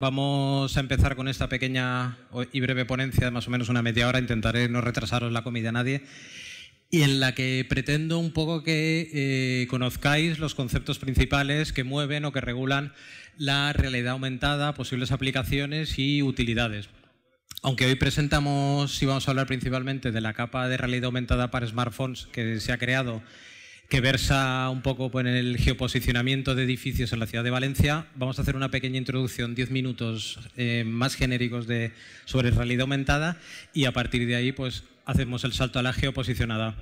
Vamos a empezar con esta pequeña y breve ponencia de más o menos una media hora. Intentaré no retrasaros la comida a nadie. Y en la que pretendo un poco que eh, conozcáis los conceptos principales que mueven o que regulan la realidad aumentada, posibles aplicaciones y utilidades. Aunque hoy presentamos y vamos a hablar principalmente de la capa de realidad aumentada para smartphones que se ha creado que versa un poco pues, en el geoposicionamiento de edificios en la ciudad de Valencia. Vamos a hacer una pequeña introducción, 10 minutos eh, más genéricos de, sobre realidad aumentada y a partir de ahí pues, hacemos el salto a la geoposicionada.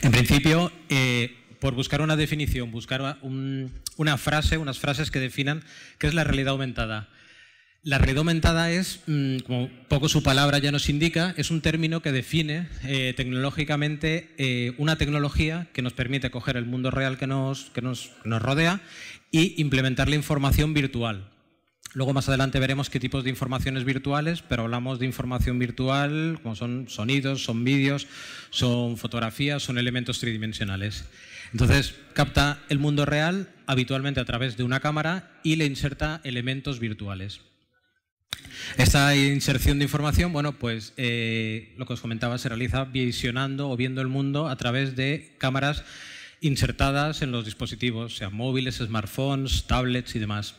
En principio, eh, por buscar una definición, buscar una frase, unas frases que definan qué es la realidad aumentada. La red aumentada es, mm, como poco su palabra ya nos indica, es un término que define eh, tecnológicamente eh, una tecnología que nos permite coger el mundo real que nos, que nos, nos rodea y implementar la información virtual. Luego más adelante veremos qué tipos de informaciones virtuales, pero hablamos de información virtual, como son sonidos, son vídeos, son fotografías, son elementos tridimensionales. Entonces, capta el mundo real habitualmente a través de una cámara y le inserta elementos virtuales. Esta inserción de información, bueno, pues eh, lo que os comentaba, se realiza visionando o viendo el mundo a través de cámaras insertadas en los dispositivos, sean móviles, smartphones, tablets y demás.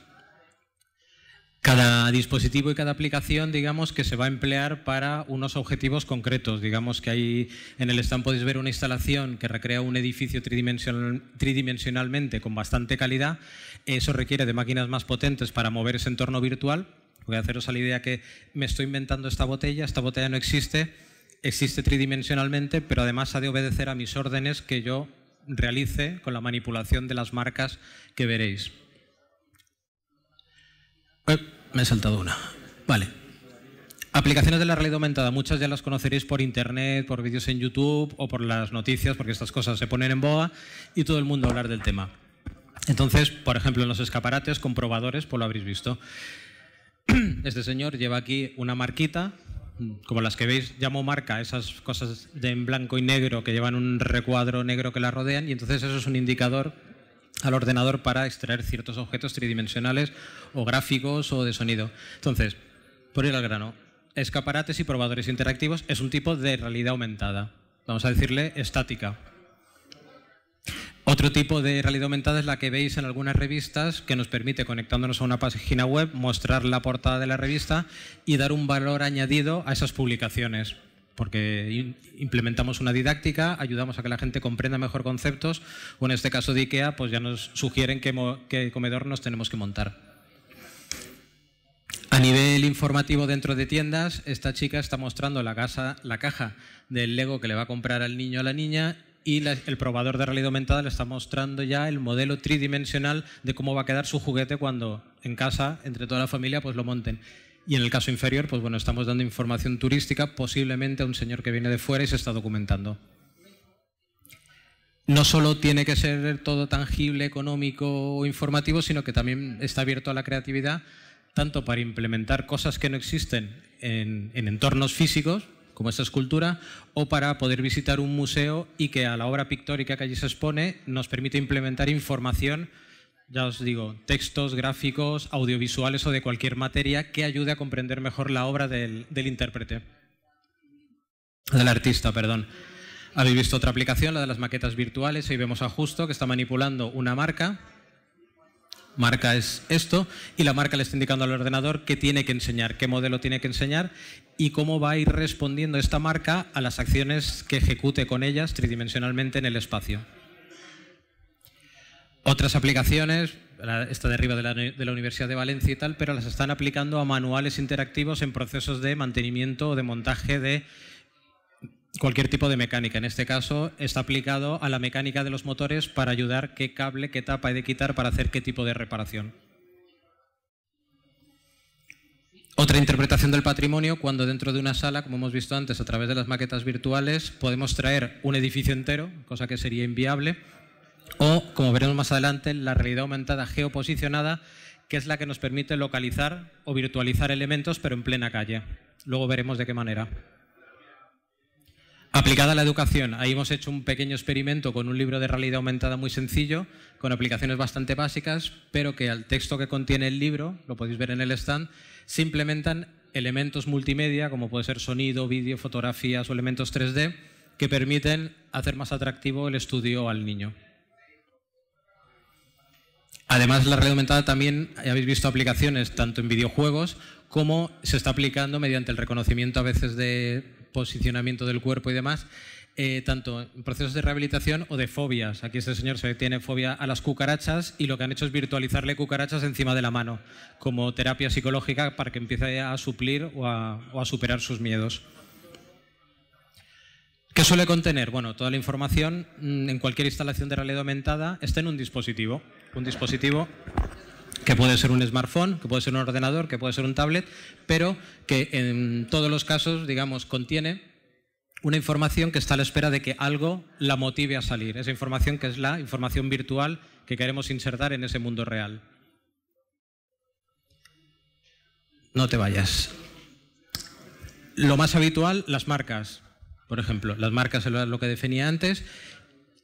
Cada dispositivo y cada aplicación, digamos, que se va a emplear para unos objetivos concretos. Digamos que hay en el stand podéis ver una instalación que recrea un edificio tridimensionalmente con bastante calidad. Eso requiere de máquinas más potentes para mover ese entorno virtual Voy a haceros a la idea que me estoy inventando esta botella, esta botella no existe, existe tridimensionalmente, pero además ha de obedecer a mis órdenes que yo realice con la manipulación de las marcas que veréis. Eh, me he saltado una. Vale. Aplicaciones de la realidad aumentada, muchas ya las conoceréis por internet, por vídeos en YouTube o por las noticias, porque estas cosas se ponen en boga y todo el mundo hablar del tema. Entonces, por ejemplo, en los escaparates, comprobadores, pues lo habréis visto. este señor lleva aquí una marquita, como las que veis, llamo marca, esas cosas de en blanco y negro que llevan un recuadro negro que la rodean, y entonces eso es un indicador al ordenador para extraer ciertos objetos tridimensionales o gráficos o de sonido. Entonces, por ir al grano, escaparates y probadores interactivos es un tipo de realidad aumentada, vamos a decirle estática. Otro tipo de realidad aumentada es la que veis en algunas revistas, que nos permite, conectándonos a una página web, mostrar la portada de la revista y dar un valor añadido a esas publicaciones. Porque implementamos una didáctica, ayudamos a que la gente comprenda mejor conceptos, o en este caso de IKEA, pues ya nos sugieren qué, comedor nos tenemos que montar. A nivel informativo dentro de tiendas, esta chica está mostrando la, la caja del Lego que le va a comprar al niño o a la niña y el probador de realidad aumentada le está mostrando ya el modelo tridimensional de cómo va a quedar su juguete cuando en casa, entre toda la familia, pues lo monten. Y en el caso inferior, pues bueno, estamos dando información turística posiblemente a un señor que viene de fuera y se está documentando. No solo tiene que ser todo tangible, económico o informativo, sino que también está abierto a la creatividad, tanto para implementar cosas que no existen en entornos físicos, como esta escultura, o para poder visitar un museo y que a la obra pictórica que allí se expone nos permite implementar información, ya os digo, textos, gráficos, audiovisuales o de cualquier materia que ayude a comprender mejor la obra del, intérprete, del artista, perdón. Habéis visto otra aplicación, la de las maquetas virtuales, ahí vemos a Justo que está manipulando una marca marca es esto, y la marca le está indicando al ordenador qué tiene que enseñar, qué modelo tiene que enseñar y cómo va a ir respondiendo esta marca a las acciones que ejecute con ellas tridimensionalmente en el espacio. Otras aplicaciones, esta de arriba de la, de la Universidad de Valencia y tal, pero las están aplicando a manuales interactivos en procesos de mantenimiento o de montaje de cualquier tipo de mecánica. En este caso está aplicado a la mecánica de los motores para ayudar qué cable, qué tapa hay de quitar para hacer qué tipo de reparación. Otra interpretación del patrimonio cuando dentro de una sala, como hemos visto antes, a través de las maquetas virtuales, podemos traer un edificio entero, cosa que sería inviable, o, como veremos más adelante, la realidad aumentada geoposicionada, que es la que nos permite localizar o virtualizar elementos, pero en plena calle. Luego veremos de qué manera. Aplicada a la educación, ahí hemos hecho un pequeño experimento con un libro de realidad aumentada muy sencillo, con aplicaciones bastante básicas, pero que al texto que contiene el libro, lo podéis ver en el stand, se implementan elementos multimedia, como puede ser sonido, vídeo, fotografías o elementos 3D, que permiten hacer más atractivo el estudio al niño. Además, la red aumentada también habéis visto aplicaciones tanto en videojuegos como se está aplicando mediante el reconocimiento a veces de posicionamiento del cuerpo y demás, eh, tanto en procesos de rehabilitación o de fobias. Aquí este señor se tiene fobia a las cucarachas y lo que han hecho es virtualizarle cucarachas encima de la mano, como terapia psicológica para que empiece a suplir o a, o a superar sus miedos. ¿Qué suele contener? Bueno, toda la información mm, en cualquier instalación de realidad aumentada está en un dispositivo. Un dispositivo que puede ser un smartphone, que puede ser un ordenador, que puede ser un tablet, pero que en todos los casos, digamos, contiene una información que está a la espera de que algo la motive a salir, esa información que es la información virtual que queremos insertar en ese mundo real. No te vayas. Lo más habitual, las marcas. Por ejemplo, las marcas es lo que definía antes.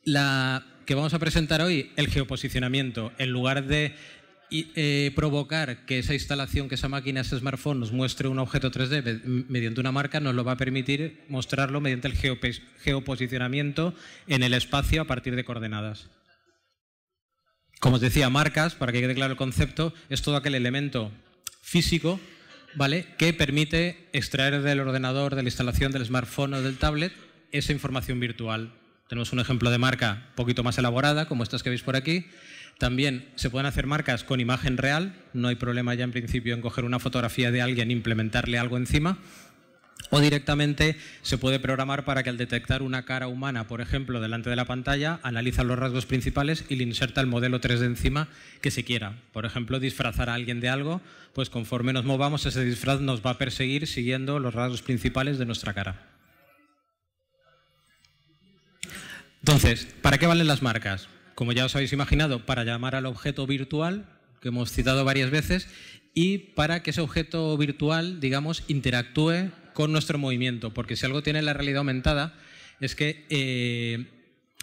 La que vamos a presentar hoy, el geoposicionamiento. En lugar de y eh, provocar que esa instalación, que esa máquina, ese smartphone nos muestre un objeto 3D mediante una marca, nos lo va a permitir mostrarlo mediante el geoposicionamiento en el espacio a partir de coordenadas. Como os decía, marcas, para que quede claro el concepto, es todo aquel elemento físico que permite extraer del ordenador, de la instalación del smartphone o del tablet esa información virtual. Tenemos un ejemplo de marca un poquito más elaborada, como estas que veis por aquí. También se pueden hacer marcas con imagen real, no hay problema ya en principio en coger una fotografía de alguien e implementarle algo encima. O directamente se puede programar para que al detectar una cara humana, por ejemplo, delante de la pantalla, analiza los rasgos principales y le inserta el modelo 3 de encima que se quiera. Por ejemplo, disfrazar a alguien de algo, pues conforme nos movamos ese disfraz nos va a perseguir siguiendo los rasgos principales de nuestra cara. Entonces, ¿para qué valen las marcas? Como ya os habéis imaginado, para llamar al objeto virtual, que hemos citado varias veces, y para que ese objeto virtual, digamos, interactúe con nuestro movimiento, porque si algo tiene la realidad aumentada, es que eh,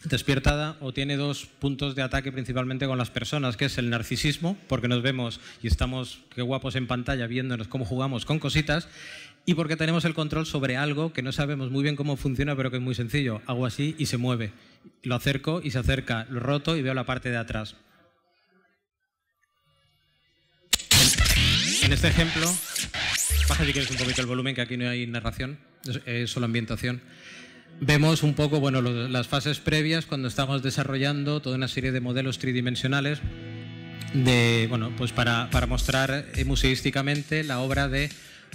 despiertada o tiene dos puntos de ataque principalmente con las personas, que es el narcisismo, porque nos vemos y estamos qué guapos en pantalla viéndonos cómo jugamos con cositas, y porque tenemos el control sobre algo que no sabemos muy bien cómo funciona, pero que es muy sencillo, hago así y se mueve. Lo acerco y se acerca, lo roto y veo la parte de atrás. En este ejemplo, baja si quieres un poquito el volumen, que aquí no hay narración, es solo ambientación. Vemos un poco las fases previas cuando estamos desarrollando toda una serie de modelos tridimensionales pues para, para mostrar museísticamente la obra de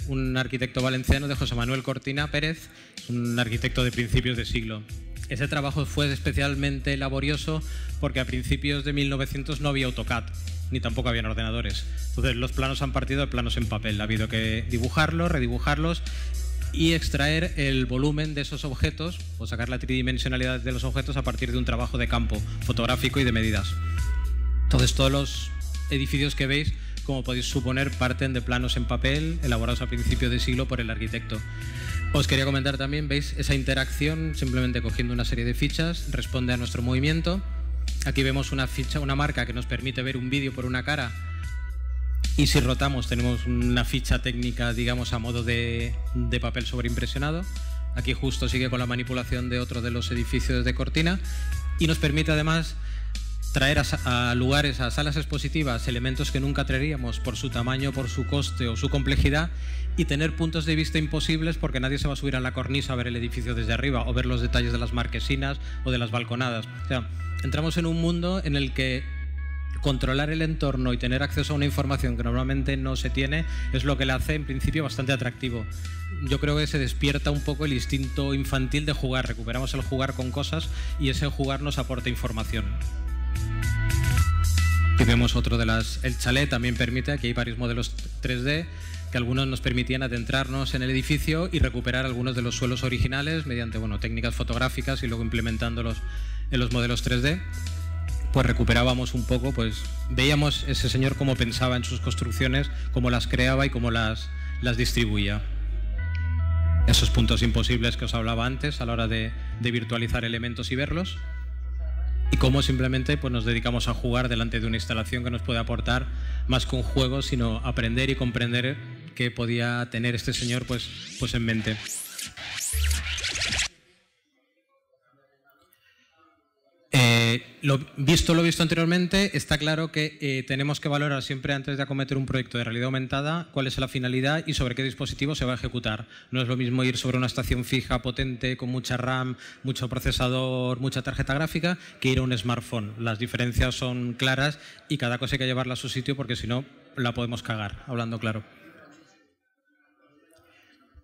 un arquitecto valenciano de José Manuel Cortina Pérez, un arquitecto de principios de siglo. Ese trabajo fue especialmente laborioso porque a principios de 1900 no había AutoCAD, ni tampoco habían ordenadores. Entonces los planos han partido de planos en papel. Ha habido que dibujarlos, redibujarlos y extraer el volumen de esos objetos o sacar la tridimensionalidad de los objetos a partir de un trabajo de campo fotográfico y de medidas. Entonces todos los edificios que veis, como podéis suponer, parten de planos en papel elaborados a principios de siglo por el arquitecto. Os quería comentar también, veis, esa interacción simplemente cogiendo una serie de fichas responde a nuestro movimiento. Aquí vemos una ficha, una marca que nos permite ver un vídeo por una cara y si rotamos tenemos una ficha técnica, digamos, a modo de, de papel sobreimpresionado. Aquí justo sigue con la manipulación de otro de los edificios de Cortina y nos permite además traer a, lugares, a salas expositivas, elementos que nunca traeríamos por su tamaño, por su coste o su complejidad y tener puntos de vista imposibles porque nadie se va a subir a la cornisa a ver el edificio desde arriba o ver los detalles de las marquesinas o de las balconadas. entramos en un mundo en el que controlar el entorno y tener acceso a una información que normalmente no se tiene es lo que le hace en principio bastante atractivo. Yo creo que se despierta un poco el instinto infantil de jugar, recuperamos el jugar con cosas y ese jugar nos aporta información. Aquí vemos otro de las... El chalet también permite, que hay varios modelos 3D, que algunos nos permitían adentrarnos en el edificio y recuperar algunos de los suelos originales mediante bueno, técnicas fotográficas y luego implementándolos en los modelos 3D. Pues recuperábamos un poco, pues veíamos ese señor cómo pensaba en sus construcciones, cómo las creaba y cómo las, las distribuía. Esos puntos imposibles que os hablaba antes a la hora de virtualizar elementos y verlos y cómo simplemente pues, nos dedicamos a jugar delante de una instalación que nos puede aportar más que un juego, sino aprender y comprender qué podía tener este señor pues, pues en mente. visto lo visto anteriormente, está claro que eh, tenemos que valorar siempre antes de acometer un proyecto de realidad aumentada cuál es la finalidad y sobre qué dispositivo se va a ejecutar. No es lo mismo ir sobre una estación fija, potente, con mucha RAM, mucho procesador, mucha tarjeta gráfica, que ir a un smartphone. Las diferencias son claras y cada cosa hay que llevarla a su sitio porque si no la podemos cagar, hablando claro.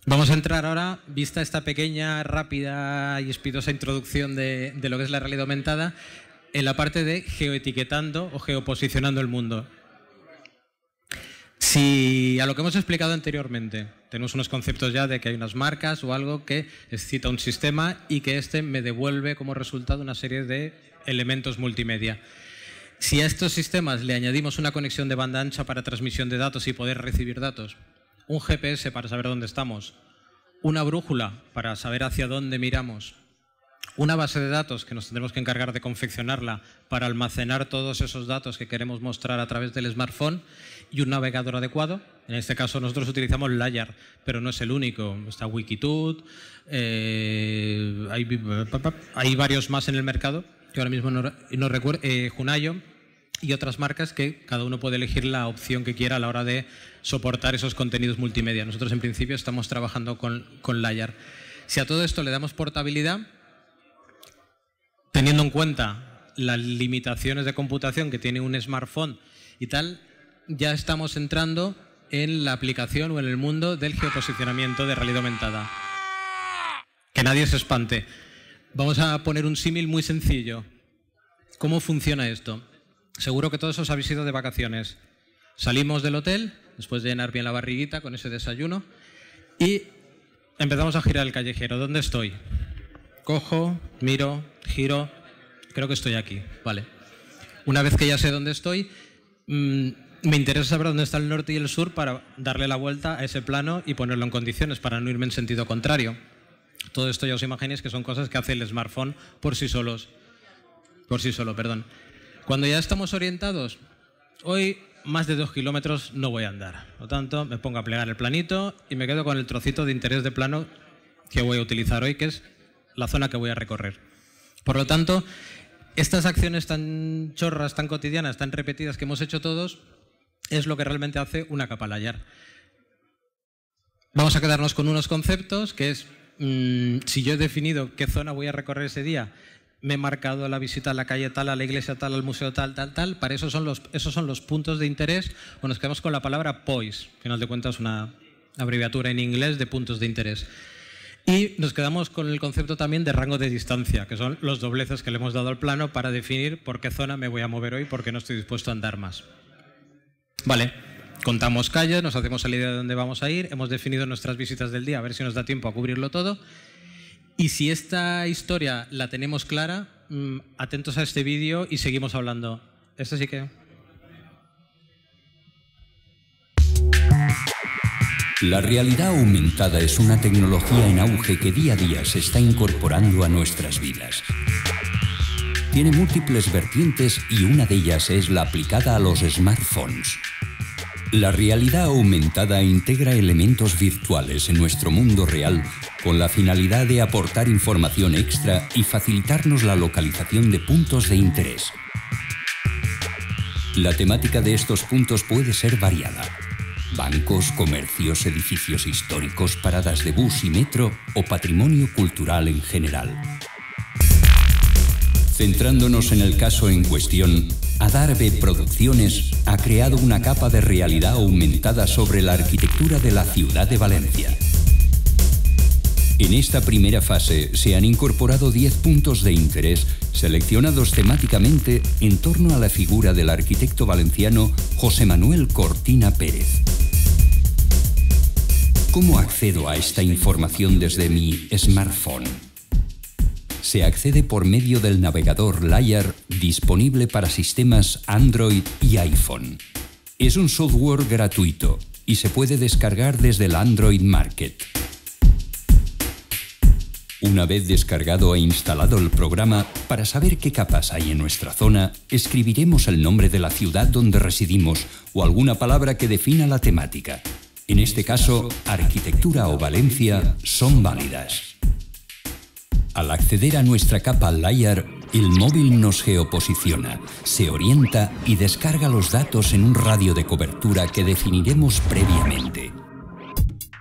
Vamos a entrar ahora, vista esta pequeña, rápida y espidosa introducción de, lo que es la realidad aumentada, en la parte de geoetiquetando o geoposicionando el mundo. Si a lo que hemos explicado anteriormente tenemos unos conceptos ya de que hay unas marcas o algo que excita un sistema y que éste me devuelve como resultado una serie de elementos multimedia. Si a estos sistemas le añadimos una conexión de banda ancha para transmisión de datos y poder recibir datos, un GPS para saber dónde estamos, una brújula para saber hacia dónde miramos, una base de datos que nos tendremos que encargar de confeccionarla para almacenar todos esos datos que queremos mostrar a través del smartphone y un navegador adecuado. En este caso nosotros utilizamos Layar, pero no es el único. Está Wikitud, eh, hay, varios más en el mercado que ahora mismo no, recuerdo, Junayo eh, y otras marcas que cada uno puede elegir la opción que quiera a la hora de soportar esos contenidos multimedia. Nosotros en principio estamos trabajando con, con Si a todo esto le damos portabilidad, teniendo en cuenta las limitaciones de computación que tiene un smartphone y tal, ya estamos entrando en la aplicación o en el mundo del geoposicionamiento de realidad aumentada. Que nadie se espante. Vamos a poner un símil muy sencillo. ¿Cómo funciona esto? Seguro que todos os habéis ido de vacaciones. Salimos del hotel, después de llenar bien la barriguita con ese desayuno, y empezamos a girar el callejero. ¿Dónde estoy? cojo, miro, giro, creo que estoy aquí, vale. Una vez que ya sé dónde estoy, mm, me interesa saber dónde está el norte y el sur para darle la vuelta a ese plano y ponerlo en condiciones para no irme en sentido contrario. Todo esto ya os imagináis que son cosas que hace el smartphone por sí solos. Por sí solo, perdón. Cuando ya estamos orientados, hoy más de dos kilómetros no voy a andar. Por lo tanto, me pongo a plegar el planito y me quedo con el trocito de interés de plano que voy a utilizar hoy, que es la zona que voy a recorrer. Por lo tanto, estas acciones tan chorras, tan cotidianas, tan repetidas que hemos hecho todos, es lo que realmente hace una layar. Vamos a quedarnos con unos conceptos, que es, mm, si yo he definido qué zona voy a recorrer ese día, me he marcado la visita a la calle tal, a la iglesia tal, al museo tal, tal, tal, para eso son los, esos son los puntos de interés, o nos quedamos con la palabra POIS, al final de cuentas una abreviatura en inglés de puntos de interés. Y nos quedamos con el concepto también de rango de distancia, que son los dobleces que le hemos dado al plano para definir por qué zona me voy a mover hoy, porque no estoy dispuesto a andar más. Vale, contamos calles, nos hacemos la idea de dónde vamos a ir, hemos definido nuestras visitas del día, a ver si nos da tiempo a cubrirlo todo. Y si esta historia la tenemos clara, mm, atentos a este vídeo y seguimos hablando. Esto sí que... La realidad aumentada es una tecnología en auge que día a día se está incorporando a nuestras vidas. Tiene múltiples vertientes y una de ellas es la aplicada a los smartphones. La realidad aumentada integra elementos virtuales en nuestro mundo real con la finalidad de aportar información extra y facilitarnos la localización de puntos de interés. La temática de estos puntos puede ser variada, Bancos, comercios, edificios históricos, paradas de bus y metro o patrimonio cultural en general. Centrándonos en el caso en cuestión, Adarve Producciones ha creado una capa de realidad aumentada sobre la arquitectura de la ciudad de Valencia. En esta primera fase se han incorporado 10 puntos de interés seleccionados temáticamente en torno a la figura del arquitecto valenciano José Manuel Cortina Pérez. ¿Cómo accedo a esta información desde mi smartphone? Se accede por medio del navegador Layer, disponible para sistemas Android y iPhone. Es un software gratuito y se puede descargar desde el Android Market. Una vez descargado e instalado el programa, para saber qué capas hay en nuestra zona, escribiremos el nombre de la ciudad donde residimos o alguna palabra que defina la temática. En este caso, arquitectura o Valencia son válidas. Al acceder a nuestra capa Layer, el móvil nos geoposiciona, se orienta y descarga los datos en un radio de cobertura que definiremos previamente.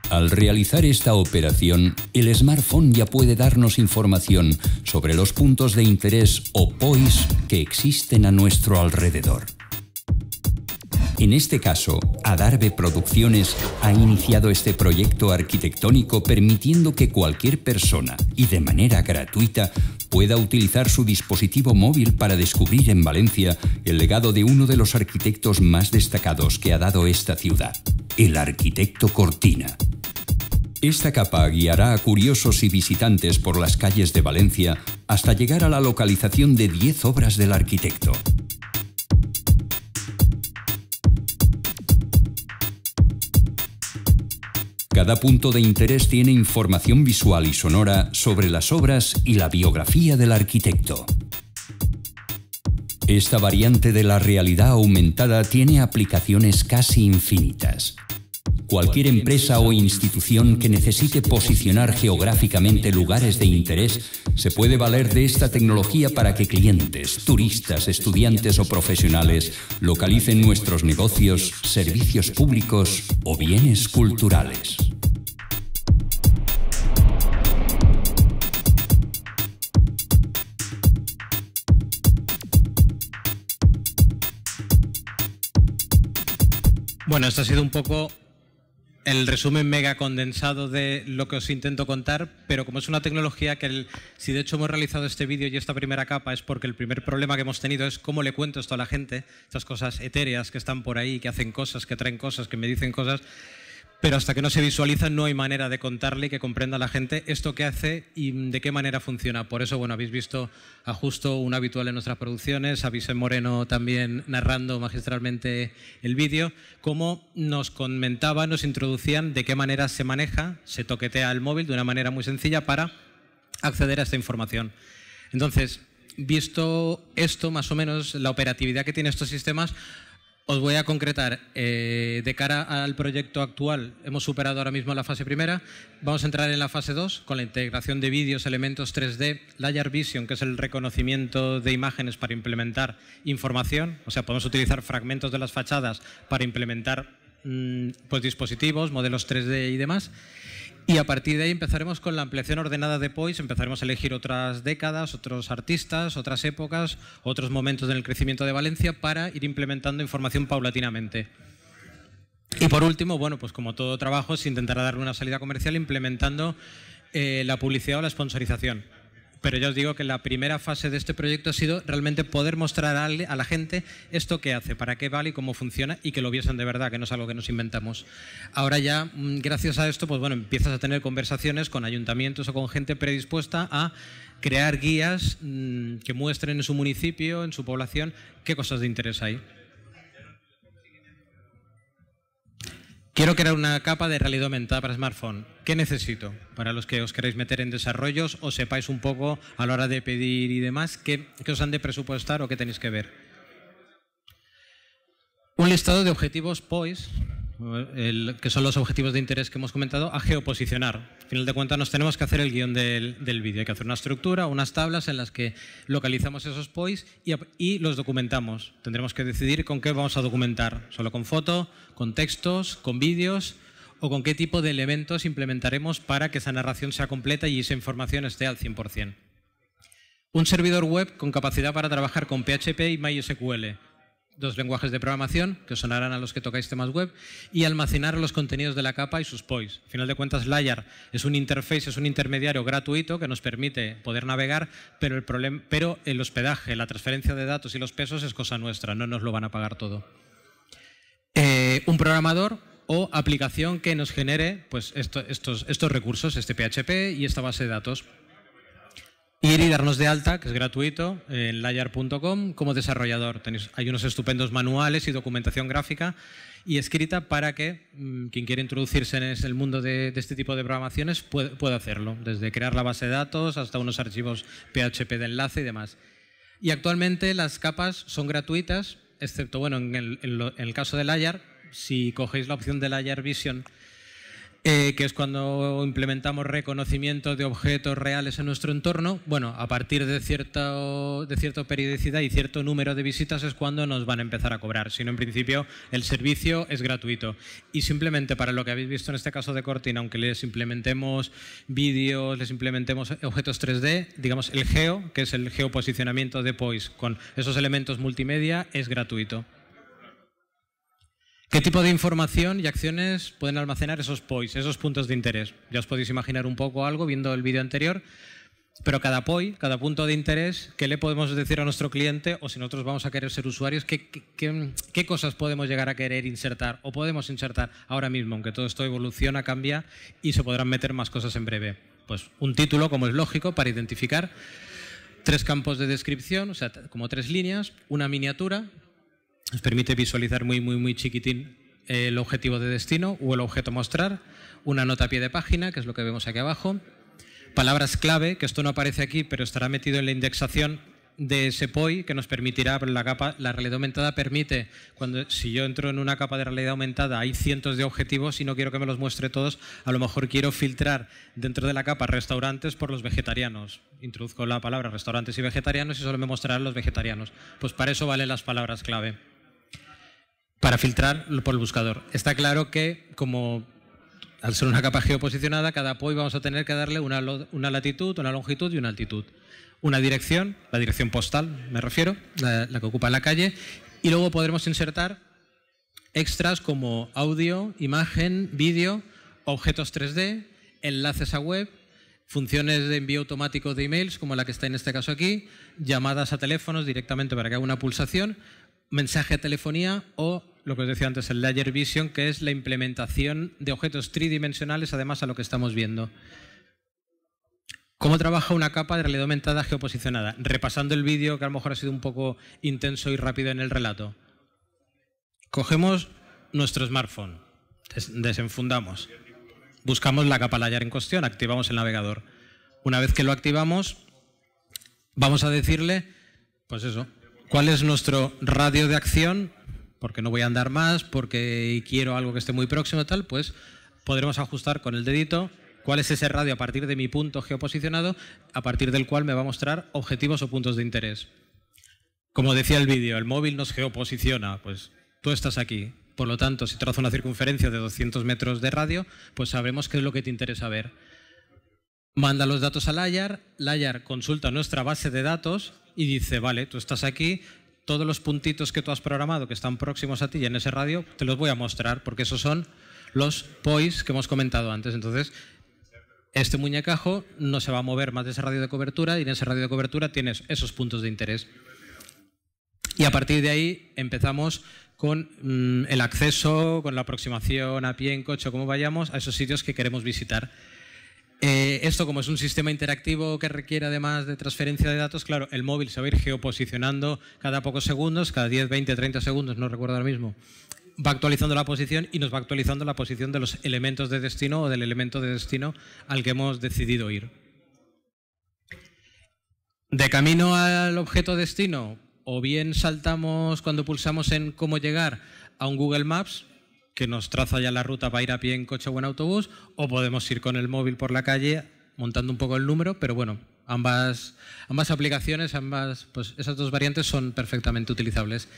Al realizar esta operación, el smartphone ya puede darnos información sobre los puntos de interés o POIs que existen a nuestro alrededor. En este caso, Adarve Producciones ha iniciado este proyecto arquitectónico permitiendo que cualquier persona, y de manera gratuita, pueda utilizar su dispositivo móvil para descubrir en Valencia el legado de uno de los arquitectos más destacados que ha dado esta ciudad, el arquitecto Cortina. Esta capa guiará a curiosos y visitantes por las calles de Valencia hasta llegar a la localización de 10 obras del arquitecto. Cada punto de interés tiene información visual y sonora sobre las obras y la biografía del arquitecto. Esta variante de la realidad aumentada tiene aplicaciones casi infinitas. Cualquier empresa o institución que necesite posicionar geográficamente lugares de interés se puede valer de esta tecnología para que clientes, turistas, estudiantes o profesionales localicen nuestros negocios, servicios públicos o bienes culturales. Bueno, esto ha sido un poco el resumen mega condensado de lo que os intento contar, pero como es una tecnología que, el, si de hecho hemos realizado este vídeo y esta primera capa, es porque el primer problema que hemos tenido es cómo le cuento esto a la gente, estas cosas etéreas que están por ahí, que hacen cosas, que traen cosas, que me dicen cosas, pero hasta que no se visualiza no hay manera de contarle y que comprenda la gente esto que hace y de qué manera funciona. Por eso, bueno, habéis visto a Justo, un habitual en nuestras producciones, a Vicente Moreno también narrando magistralmente el vídeo, cómo nos comentaba, nos introducían de qué manera se maneja, se toquetea el móvil de una manera muy sencilla para acceder a esta información. Entonces, visto esto, más o menos, la operatividad que tienen estos sistemas, os voy a concretar. Eh, de cara al proyecto actual, hemos superado ahora mismo la fase primera. Vamos a entrar en la fase 2 con la integración de vídeos, elementos 3D, Layer Vision, que es el reconocimiento de imágenes para implementar información. O sea, podemos utilizar fragmentos de las fachadas para implementar mm, pues, dispositivos, modelos 3D y demás. Y a partir de ahí empezaremos con la ampliación ordenada de POIS, empezaremos a elegir otras décadas, otros artistas, otras épocas, otros momentos en el crecimiento de Valencia para ir implementando información paulatinamente. Y por último, bueno, pues como todo trabajo, se intentará darle una salida comercial implementando eh, la publicidad o la sponsorización pero ya os digo que la primera fase de este proyecto ha sido realmente poder mostrar a la gente esto que hace, para qué vale y cómo funciona y que lo viesen de verdad, que no es algo que nos inventamos. Ahora ya, mm, gracias a esto, pues bueno, empiezas a tener conversaciones con ayuntamientos o con gente predispuesta a crear guías mm, que muestren en su municipio, en su población, qué cosas de interés hay. Quiero crear una capa de realidad aumentada para smartphone. ¿Qué necesito? Para los que os queréis meter en desarrollos o sepáis un poco a la hora de pedir y demás, ¿qué, os han de presupuestar o qué tenéis que ver? Un listado de objetivos POIS que son los objetivos de interés que hemos comentado, a geoposicionar. Al final de cuentas nos tenemos que hacer el guión del, vídeo. Hay que hacer una estructura, unas tablas en las que localizamos esos POIs y, y, los documentamos. Tendremos que decidir con qué vamos a documentar. Solo con foto, con textos, con vídeos o con qué tipo de elementos implementaremos para que esa narración sea completa y esa información esté al 100%. Un servidor web con capacidad para trabajar con PHP y MySQL dos lenguajes de programación que sonarán a los que tocáis temas web y almacenar los contenidos de la capa y sus POIs. Al final de cuentas, Layer es un interface, es un intermediario gratuito que nos permite poder navegar, pero el, pero el hospedaje, la transferencia de datos y los pesos es cosa nuestra, no nos lo van a pagar todo. Eh, un programador o aplicación que nos genere pues, estos recursos, este PHP y esta base de datos. Ir y darnos de alta, que es gratuito, en layar.com como desarrollador. Tenéis, hay unos estupendos manuales y documentación gráfica y escrita para que mm, quien quiera introducirse en el mundo de, este tipo de programaciones puede, hacerlo, desde crear la base de datos hasta unos archivos PHP de enlace y demás. Y actualmente las capas son gratuitas, excepto bueno, en el, el caso de Layar, si cogéis la opción de Layar Vision, eh, que es cuando implementamos reconocimiento de objetos reales en nuestro entorno. Bueno, a partir de cierta de cierta periodicidad y cierto número de visitas es cuando nos van a empezar a cobrar. sino en principio, el servicio es gratuito. Y simplemente para lo que habéis visto en este caso de Cortina, aunque les implementemos vídeos, les implementemos objetos 3D, digamos el geo, que es el geoposicionamiento de POIS, con esos elementos multimedia, es gratuito. ¿Qué tipo de información y acciones pueden almacenar esos POIs, esos puntos de interés? Ya os podéis imaginar un poco algo viendo el vídeo anterior, pero cada POI, cada punto de interés, ¿qué le podemos decir a nuestro cliente o si nosotros vamos a querer ser usuarios, qué, qué, cosas podemos llegar a querer insertar o podemos insertar ahora mismo, aunque todo esto evoluciona, cambia y se podrán meter más cosas en breve? Pues un título, como es lógico, para identificar, tres campos de descripción, o sea, como tres líneas, una miniatura, nos permite visualizar muy, muy, muy chiquitín el objetivo de destino o el objeto mostrar, una nota a pie de página, que es lo que vemos aquí abajo, palabras clave, que esto no aparece aquí, pero estará metido en la indexación de ese POI, que nos permitirá, la, capa, la realidad aumentada permite, cuando si yo entro en una capa de realidad aumentada, hay cientos de objetivos y no quiero que me los muestre todos, a lo mejor quiero filtrar dentro de la capa restaurantes por los vegetarianos. Introduzco la palabra restaurantes y vegetarianos y solo me mostrarán los vegetarianos. Pues para eso valen las palabras clave para filtrar por el buscador. Está claro que, como al ser una capa geoposicionada, cada POI vamos a tener que darle una, latitud, una longitud y una altitud. Una dirección, la dirección postal, me refiero, la que ocupa la calle, y luego podremos insertar extras como audio, imagen, vídeo, objetos 3D, enlaces a web, funciones de envío automático de emails, como la que está en este caso aquí, llamadas a teléfonos directamente para que haga una pulsación mensaje a telefonía o lo que os decía antes, el Layer Vision, que es la implementación de objetos tridimensionales, además a lo que estamos viendo. ¿Cómo trabaja una capa de realidad aumentada geoposicionada? Repasando el vídeo, que a lo mejor ha sido un poco intenso y rápido en el relato. Cogemos nuestro smartphone, desenfundamos, buscamos la capa Layer en cuestión, activamos el navegador. Una vez que lo activamos, vamos a decirle, pues eso, ¿Cuál es nuestro radio de acción? Porque no voy a andar más, porque quiero algo que esté muy próximo, tal, pues podremos ajustar con el dedito cuál es ese radio a partir de mi punto geoposicionado, a partir del cual me va a mostrar objetivos o puntos de interés. Como decía el vídeo, el móvil nos geoposiciona, pues tú estás aquí. Por lo tanto, si trazo una circunferencia de 200 metros de radio, pues sabremos qué es lo que te interesa ver manda los datos a Layar, Layar consulta nuestra base de datos y dice, vale, tú estás aquí, todos los puntitos que tú has programado que están próximos a ti y en ese radio, te los voy a mostrar porque esos son los POIs que hemos comentado antes. Entonces, este muñecajo no se va a mover más de ese radio de cobertura y en ese radio de cobertura tienes esos puntos de interés. Y a partir de ahí empezamos con mm, el acceso, con la aproximación a pie, en coche como vayamos, a esos sitios que queremos visitar. Eh, esto, como es un sistema interactivo que requiere además de transferencia de datos, claro, el móvil se va a ir geoposicionando cada pocos segundos, cada 10, 20, 30 segundos, no recuerdo ahora mismo. Va actualizando la posición y nos va actualizando la posición de los elementos de destino o del elemento de destino al que hemos decidido ir. De camino al objeto destino, o bien saltamos cuando pulsamos en cómo llegar a un Google Maps, que nos traza ya la ruta para ir a pie en coche o en autobús, o podemos ir con el móvil por la calle montando un poco el número, pero bueno, ambas, ambas aplicaciones, ambas, pues esas dos variantes son perfectamente utilizables.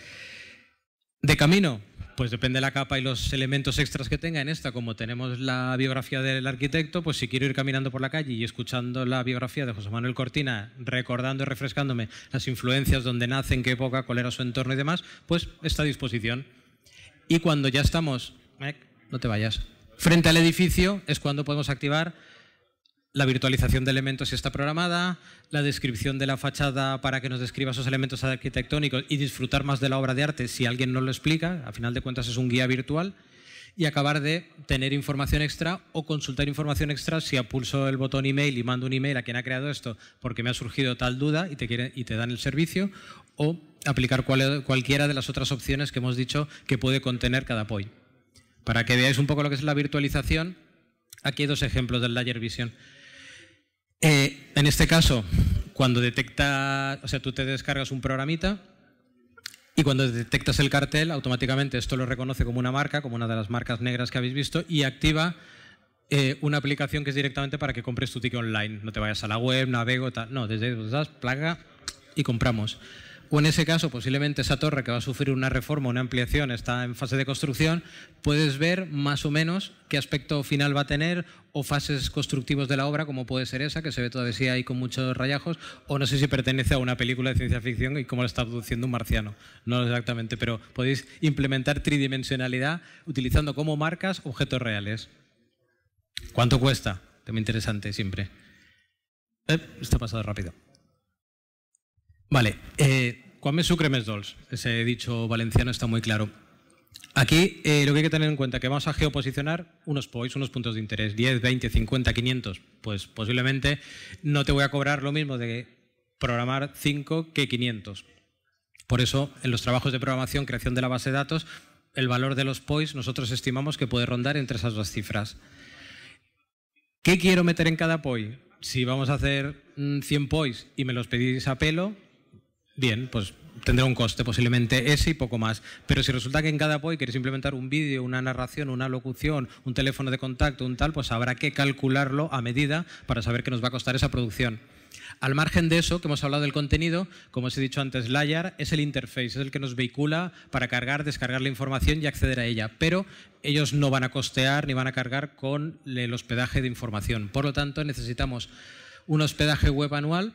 De camino, pues depende de la capa y los elementos extras que tenga. En esta, como tenemos la biografía del arquitecto, pues si quiero ir caminando por la calle y escuchando la biografía de José Manuel Cortina, recordando y refrescándome las influencias, dónde nace, en qué época, cuál era su entorno y demás, pues está a disposición y cuando ya estamos, no te vayas, frente al edificio es cuando podemos activar la virtualización de elementos si está programada, la descripción de la fachada para que nos describa esos elementos arquitectónicos y disfrutar más de la obra de arte si alguien no lo explica, a final de cuentas es un guía virtual, y acabar de tener información extra o consultar información extra si pulso el botón email y mando un email a quien ha creado esto porque me ha surgido tal duda y te, quiere, y te dan el servicio o aplicar cualquiera de las otras opciones que hemos dicho que puede contener cada POI. Para que veáis un poco lo que es la virtualización, aquí hay dos ejemplos del Layer Vision. Eh, en este caso, cuando detecta, o sea, tú te descargas un programita y cuando detectas el cartel, automáticamente esto lo reconoce como una marca, como una de las marcas negras que habéis visto, y activa eh, una aplicación que es directamente para que compres tu ticket online. No te vayas a la web, navego, tal. No, desde pues, das, plaga y compramos. O en ese caso, posiblemente esa torre que va a sufrir una reforma, una ampliación, está en fase de construcción, puedes ver más o menos qué aspecto final va a tener o fases constructivos de la obra, como puede ser esa, que se ve todavía ahí con muchos rayajos, o no sé si pertenece a una película de ciencia ficción y cómo la está produciendo un marciano. No exactamente, pero podéis implementar tridimensionalidad utilizando como marcas objetos reales. ¿Cuánto cuesta? Tema interesante siempre. Eh, está pasado rápido. Vale, eh, Quan més sucre, més Ese dicho valenciano está muy claro. Aquí eh, lo que hay que tener en cuenta es que vamos a geoposicionar unos POIs, unos puntos de interés, 10, 20, 50, 500. Pues posiblemente no te voy a cobrar lo mismo de programar 5 que 500. Por eso, en los trabajos de programación, creación de la base de datos, el valor de los POIs nosotros estimamos que puede rondar entre esas dos cifras. ¿Qué quiero meter en cada POI? Si vamos a hacer 100 mm, POIs y me los pedís a pelo, Bien, pues tendrá un coste, posiblemente ese y poco más. Pero si resulta que en cada POI queréis implementar un vídeo, una narración, una locución, un teléfono de contacto, un tal, pues habrá que calcularlo a medida para saber qué nos va a costar esa producción. Al margen de eso, que hemos hablado del contenido, como os he dicho antes, Layar es el interface, es el que nos vehicula para cargar, descargar la información y acceder a ella. Pero ellos no van a costear ni van a cargar con el hospedaje de información. Por lo tanto, necesitamos un hospedaje web anual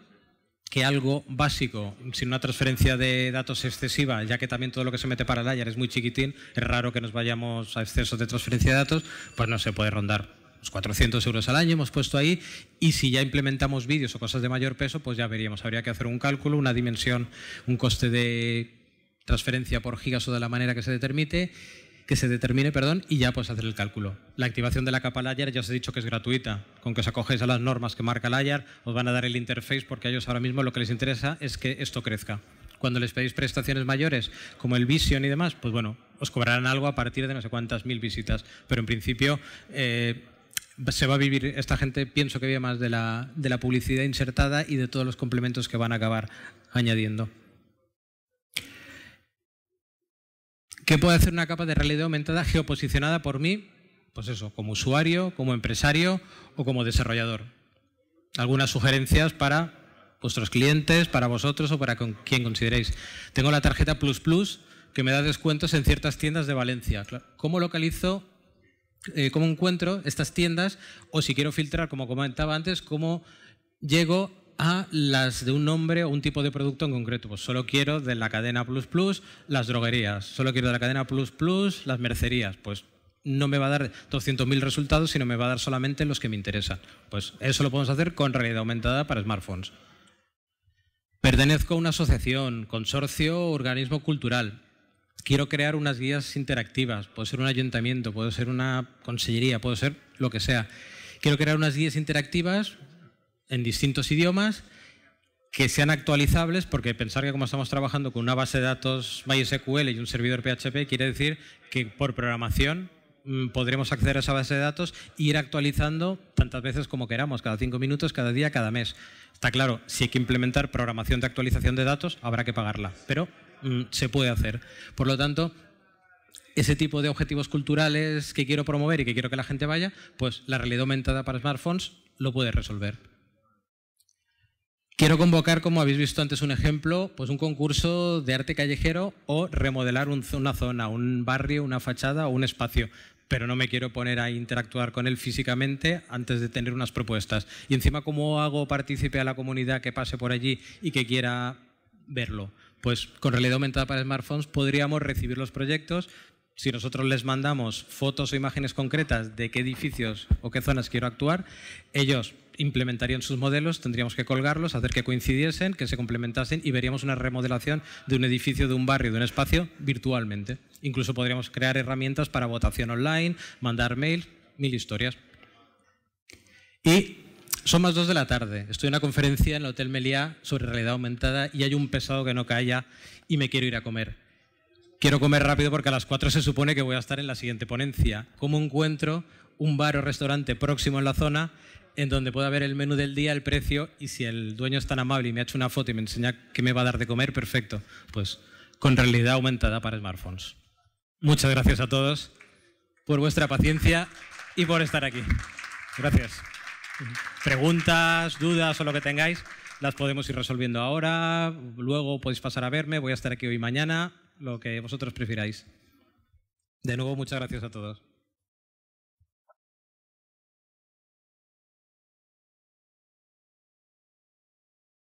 que algo básico, sin una transferencia de datos excesiva, ya que también todo lo que se mete para el es muy chiquitín, es raro que nos vayamos a excesos de transferencia de datos, pues no se puede rondar. Los 400 euros al año hemos puesto ahí y si ya implementamos vídeos o cosas de mayor peso, pues ya veríamos. Habría que hacer un cálculo, una dimensión, un coste de transferencia por gigas o de la manera que se determine que se determine, perdón, y ya puedes hacer el cálculo. La activación de la capa layer ya os he dicho que es gratuita. Con que os acogéis a las normas que marca layer, os van a dar el interface porque a ellos ahora mismo lo que les interesa es que esto crezca. Cuando les pedís prestaciones mayores, como el Vision y demás, pues bueno, os cobrarán algo a partir de no sé cuántas mil visitas. Pero en principio... Eh, se va a vivir, esta gente pienso que vive más de la, de la publicidad insertada y de todos los complementos que van a acabar añadiendo. ¿Qué puede hacer una capa de realidad aumentada geoposicionada por mí? Pues eso, como usuario, como empresario o como desarrollador. Algunas sugerencias para vuestros clientes, para vosotros o para quien consideréis. Tengo la tarjeta Plus Plus que me da descuentos en ciertas tiendas de Valencia. ¿Cómo localizo, eh, cómo encuentro estas tiendas? O si quiero filtrar, como comentaba antes, cómo llego a las de un nombre o un tipo de producto en concreto. Pues solo quiero de la cadena Plus Plus las droguerías, solo quiero de la cadena Plus Plus las mercerías. Pues no me va a dar 200.000 resultados, sino me va a dar solamente los que me interesan. Pues eso lo podemos hacer con realidad aumentada para smartphones. Pertenezco a una asociación, consorcio organismo cultural. Quiero crear unas guías interactivas. Puede ser un ayuntamiento, puede ser una consellería, puede ser lo que sea. Quiero crear unas guías interactivas en distintos idiomas que sean actualizables, porque pensar que como estamos trabajando con una base de datos MySQL y un servidor PHP quiere decir que por programación mm, podremos acceder a esa base de datos e ir actualizando tantas veces como queramos, cada cinco minutos, cada día, cada mes. Está claro, si hay que implementar programación de actualización de datos, habrá que pagarla, pero mm, se puede hacer. Por lo tanto, ese tipo de objetivos culturales que quiero promover y que quiero que la gente vaya, pues la realidad aumentada para smartphones lo puede resolver. Quiero convocar, como habéis visto antes un ejemplo, pues un concurso de arte callejero o remodelar una zona, un barrio, una fachada o un espacio. Pero no me quiero poner a interactuar con él físicamente antes de tener unas propuestas. Y encima, ¿cómo hago partícipe a la comunidad que pase por allí y que quiera verlo? Pues con realidad aumentada para smartphones podríamos recibir los proyectos, si nosotros les mandamos fotos o imágenes concretas de qué edificios o qué zonas quiero actuar, ellos implementarían sus modelos, tendríamos que colgarlos, hacer que coincidiesen, que se complementasen y veríamos una remodelación de un edificio, de un barrio, de un espacio virtualmente. Incluso podríamos crear herramientas para votación online, mandar mail, mil historias. Y son más dos de la tarde. Estoy en una conferencia en el Hotel Meliá sobre realidad aumentada y hay un pesado que no calla y me quiero ir a comer. Quiero comer rápido porque a las 4 se supone que voy a estar en la siguiente ponencia. ¿Cómo encuentro un bar o restaurante próximo en la zona en donde pueda ver el menú del día, el precio y si el dueño es tan amable y me ha hecho una foto y me enseña qué me va a dar de comer, perfecto. Pues con realidad aumentada para smartphones. Muchas gracias a todos por vuestra paciencia y por estar aquí. Gracias. Preguntas, dudas o lo que tengáis, las podemos ir resolviendo ahora. Luego podéis pasar a verme. Voy a estar aquí hoy y mañana, lo que vosotros prefiráis. De nuevo, muchas gracias a todos.